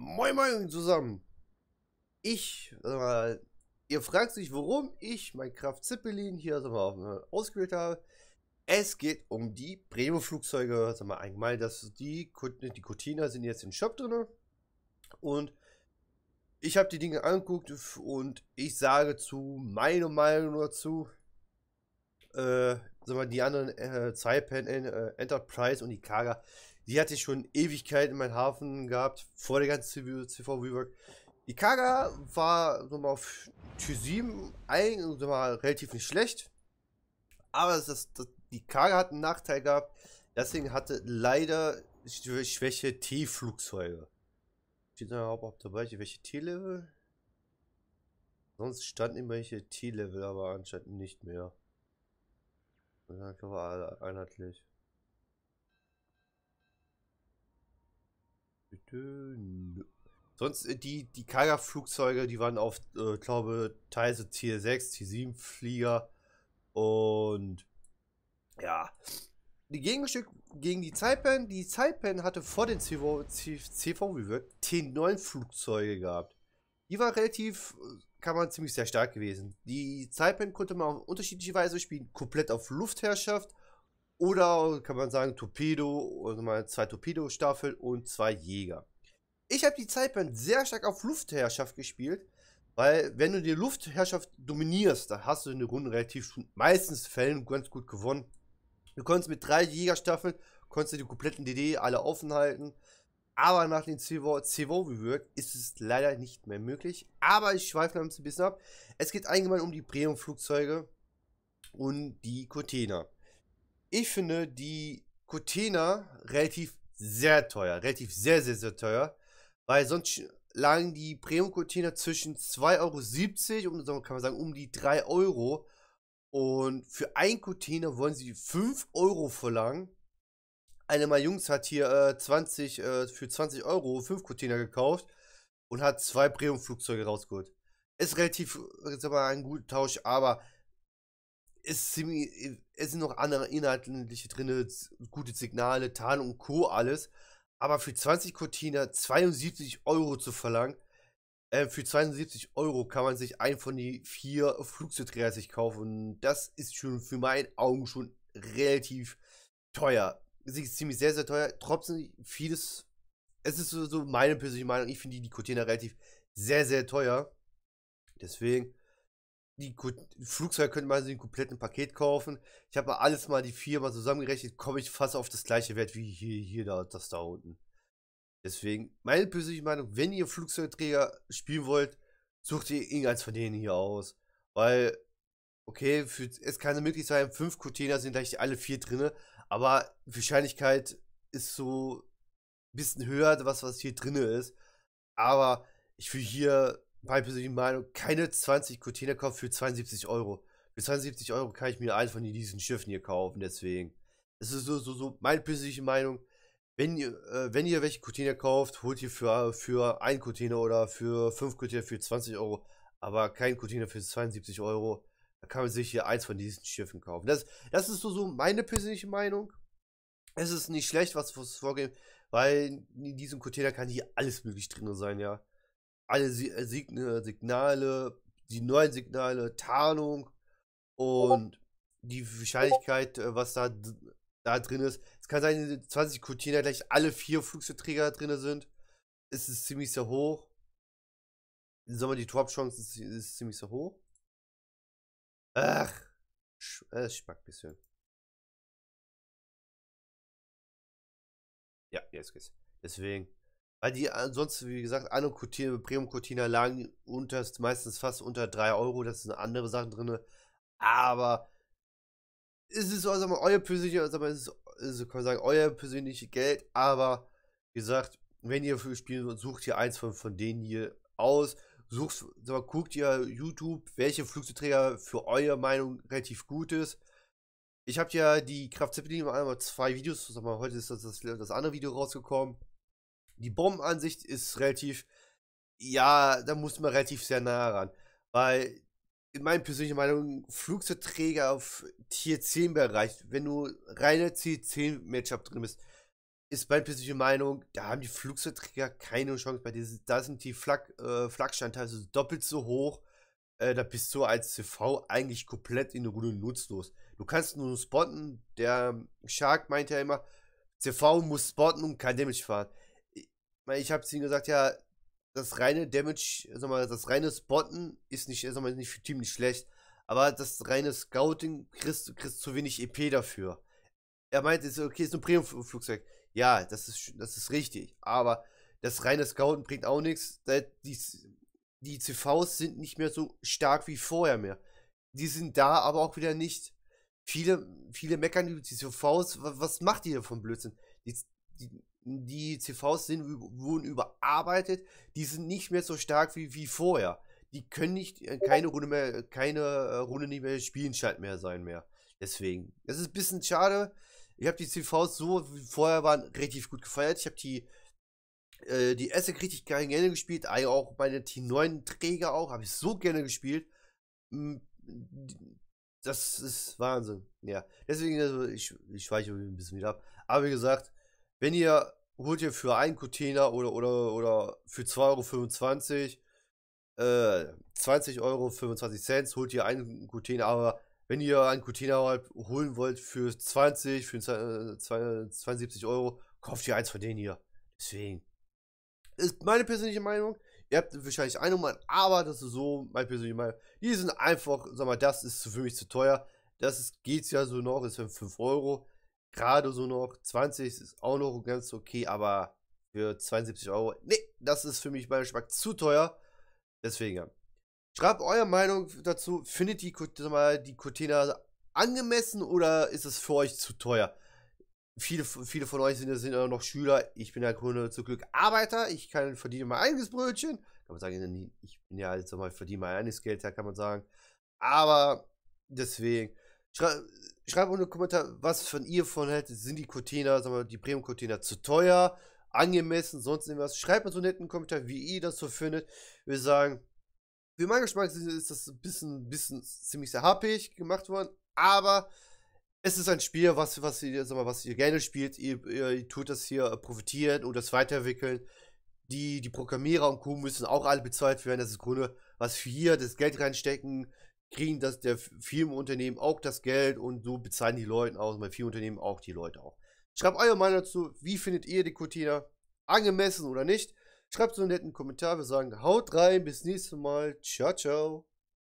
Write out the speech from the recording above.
Moin Moin zusammen. Ich, mal, ihr fragt sich, warum ich mein Kraft Zeppelin hier sag mal, äh, ausgewählt habe. Es geht um die Premium-Flugzeuge. Sag mal, einmal, dass die, die Cortina sind jetzt im Shop drin. Und ich habe die Dinge angeguckt und ich sage zu meiner Meinung dazu, äh, sag mal, die anderen äh, Saipan äh, Enterprise und die Kaga die hatte ich schon Ewigkeit in meinem Hafen gehabt, vor der ganzen CV Rework. Ikaga war so mal auf Tür 7 ein, so mal relativ nicht schlecht. Aber das, das, die Kaga hat einen Nachteil gehabt. Deswegen hatte leider Schwäche T-Flugzeuge. Steht da überhaupt dabei, welche T-Level? Sonst standen irgendwelche T-Level, aber anscheinend nicht mehr. Ja, ich glaube, einheitlich. Sonst, äh, die, die Kaga-Flugzeuge, die waren auf, äh, glaube teilweise Tier 6, Tier 7 Flieger. Und ja. Die Gegenstück gegen die Saipan. Die Saipan hatte vor den CV, CV T9 Flugzeuge gehabt. Die war relativ, äh, kann man ziemlich sehr stark gewesen. Die Saipan konnte man auf unterschiedliche Weise spielen. Komplett auf Luftherrschaft, oder kann man sagen, Torpedo, also mal zwei Torpedo-Staffeln und zwei Jäger. Ich habe die Zeitband sehr stark auf Luftherrschaft gespielt, weil wenn du die Luftherrschaft dominierst, dann hast du in der Runde relativ meistens Fällen ganz gut gewonnen. Du konntest mit drei Jägerstaffeln, konntest du die kompletten DD alle offen halten. Aber nach dem CW-Rework ist es leider nicht mehr möglich. Aber ich schweife noch ein bisschen ab. Es geht allgemein um die Premium-Flugzeuge und die Container. Ich finde die Cortina relativ sehr teuer. Relativ sehr, sehr, sehr teuer. Weil sonst lagen die Premium-Container zwischen 2,70 Euro und so kann man sagen um die 3 Euro. Und für ein Container wollen sie 5 Euro verlangen. Eine meiner Jungs hat hier äh, 20, äh, für 20 Euro 5 Container gekauft und hat zwei Premium-Flugzeuge rausgeholt. Ist relativ, ist äh, aber ein guter Tausch, aber ist ziemlich, es sind noch andere inhaltliche drin, gute Signale, Tarnung und Co. alles. Aber für 20 Cortina 72 Euro zu verlangen, äh, für 72 Euro kann man sich einen von die vier Flugzeugträger 30 kaufen. Das ist schon für meinen Augen schon relativ teuer. Sie ist ziemlich sehr, sehr teuer. Trotzdem vieles, es ist so meine persönliche Meinung, ich finde die Cortina relativ sehr, sehr teuer. Deswegen, die Flugzeuge könnte man so im kompletten Paket kaufen. Ich habe alles mal die Firma zusammengerechnet, komme ich fast auf das gleiche Wert wie hier, hier da, das da unten. Deswegen, meine persönliche Meinung, wenn ihr Flugzeugträger spielen wollt, sucht ihr irgendeins von denen hier aus. Weil, okay, für, es kann möglich sein, fünf Container sind gleich alle vier drin, aber Wahrscheinlichkeit ist so ein bisschen höher, was, was hier drin ist. Aber ich will hier meine persönliche Meinung, keine 20 Container kaufen für 72 Euro. Für 72 Euro kann ich mir eins von diesen Schiffen hier kaufen, deswegen. Es ist so, so, so meine persönliche Meinung. Wenn ihr, äh, wenn ihr welche Container kauft, holt ihr für, für einen Container oder für fünf Container für 20 Euro, aber kein Container für 72 Euro. Da kann man sich hier eins von diesen Schiffen kaufen. Das, das ist so, so meine persönliche Meinung. Es ist nicht schlecht, was vorgeht, weil in diesem Container kann hier alles möglich drin sein, ja alle äh, äh, Signale, die neuen Signale, Tarnung und die Wahrscheinlichkeit, äh, was da, da drin ist. Es kann sein, dass 20 Container gleich alle vier Flugzeugträger drin sind. Es ist ziemlich sehr hoch. Im Sommer die Drop-Chance ist, ist, ziemlich sehr hoch. Ach, es spackt ein bisschen. Ja, jetzt geht's. Deswegen weil die ansonsten, äh, wie gesagt, Anno Premium Cortina lagen unter, meistens fast unter 3 Euro. Das sind andere Sachen drin. Aber es ist also mal euer persönliches, also es ist, also kann man sagen, euer persönliches Geld. Aber wie gesagt, wenn ihr für Spiele sucht ihr eins von, von denen hier aus. Sucht, mal, guckt ihr YouTube, welche Flugzeugträger für eure Meinung relativ gut ist. Ich habe ja die Kraft Zeppelin einmal zwei Videos zusammen. Heute ist das, das, das andere Video rausgekommen. Die Bombenansicht ist relativ, ja, da muss man relativ sehr nah ran. Weil, in meiner persönlichen Meinung, Flugzeugträger auf Tier 10 bereich wenn du reine Tier 10 Matchup drin bist, ist meine persönliche Meinung, da haben die Flugzeugträger keine Chance. Bei diesen, da sind die Flak, äh, also doppelt so hoch. Äh, da bist du als CV eigentlich komplett in der Runde nutzlos. Du kannst nur spotten. Der Shark meinte ja immer, CV muss spotten und kein Damage fahren ich habe es ihm gesagt, ja, das reine Damage, sag mal, das reine Spotten ist nicht, sag mal, nicht für Team nicht schlecht, aber das reine Scouting kriegst, kriegst zu wenig EP dafür. Er meint, es ist okay, ist ein Premium-Flugzeug. Ja, das ist, das ist richtig, aber das reine Scouten bringt auch nichts. Die, die CVs sind nicht mehr so stark wie vorher mehr. Die sind da, aber auch wieder nicht. Viele, viele meckern über die CVs. Was macht ihr von Blödsinn? Die, die, die CVs sind, wurden überarbeitet, die sind nicht mehr so stark wie, wie vorher. Die können nicht äh, keine Runde mehr, keine äh, Runde nicht mehr spielen, scheint mehr sein mehr. Deswegen. Das ist ein bisschen schade. Ich habe die CVs so, wie vorher waren, relativ gut gefeiert. Ich habe die, äh, die Essek richtig geil gerne gespielt. Auch bei meine T9-Träger auch, habe ich so gerne gespielt. Hm, das ist Wahnsinn. Ja. Deswegen, also ich, ich weiche ein bisschen wieder ab. Aber wie gesagt, wenn ihr holt ihr für einen Container oder, oder, oder für 2,25 Euro, äh, 20 Euro 25 Cent holt ihr einen Container, aber wenn ihr einen Container halt holen wollt für 20, für 72 Euro, kauft ihr eins von denen hier. Deswegen. Ist meine persönliche Meinung. Ihr habt wahrscheinlich eine Nummer, aber das ist so meine persönliche Meinung. Die sind einfach, sag mal, das ist für mich zu teuer. Das geht geht's ja so noch, ist für 5 Euro gerade so noch. 20 ist auch noch ganz okay, aber für 72 Euro, nee, das ist für mich bei Geschmack zu teuer. Deswegen, Schreibt eure Meinung dazu. Findet die, die Cortina angemessen oder ist es für euch zu teuer? Viele, viele von euch sind, sind noch Schüler. Ich bin ja Grunde zum Glück Arbeiter. Ich kann verdiene mein eigenes Brötchen. Kann man sagen, ich bin ja jetzt halt, mal verdiene mein eigenes Geld, kann man sagen. Aber deswegen, Schreibt einen Kommentar, was von ihr von hält. Sind die Cortina, sagen wir, die Premium Cortina zu teuer, angemessen, sonst irgendwas? Schreibt mir so einen netten Kommentar, wie ihr das so findet. Wir sagen, für mein Geschmack ist das ein bisschen, bisschen ziemlich sehr happig gemacht worden, aber es ist ein Spiel, was, was, ihr, sag mal, was ihr gerne spielt. Ihr, ihr, tut das hier, äh, profitieren und das weiterentwickeln. Die, die Programmierer und Co. müssen auch alle bezahlt werden. Das ist im Grunde, was wir hier das Geld reinstecken, kriegen das der Firmenunternehmen auch das Geld und so bezahlen die Leute aus, mein Firmenunternehmen auch die Leute auch. Schreibt eure Meinung dazu, wie findet ihr die Cortina? Angemessen oder nicht? Schreibt so einen netten Kommentar, wir sagen haut rein, bis nächstes Mal, ciao, ciao.